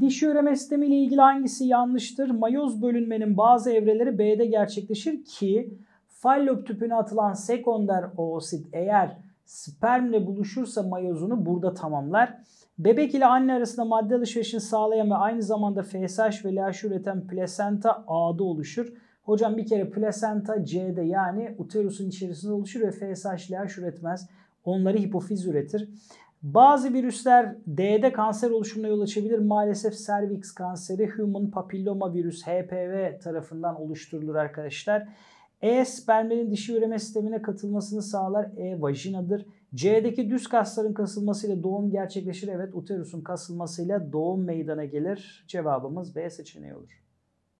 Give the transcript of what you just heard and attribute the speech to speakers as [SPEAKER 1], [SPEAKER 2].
[SPEAKER 1] Dişi üreme sistemi ile ilgili hangisi yanlıştır? Mayoz bölünmenin bazı evreleri B'de gerçekleşir ki fallop tüpüne atılan sekonder oosit eğer spermle buluşursa mayozunu burada tamamlar. Bebek ile anne arasında madde alışverişini sağlayan ve aynı zamanda FSH ve LH üreten plasenta A'da oluşur. Hocam bir kere plasenta C'de yani uterusun içerisinde oluşur ve FSH, LH üretmez. Onları hipofiz üretir. Bazı virüsler D'de kanser oluşumuna yol açabilir. Maalesef serviks kanseri human papilloma virüs HPV tarafından oluşturulur arkadaşlar. E spermlerin dişi üreme sistemine katılmasını sağlar. E vajinadır. C'deki düz kasların kasılmasıyla doğum gerçekleşir. Evet uterusun kasılmasıyla doğum meydana gelir. Cevabımız B seçeneği olur.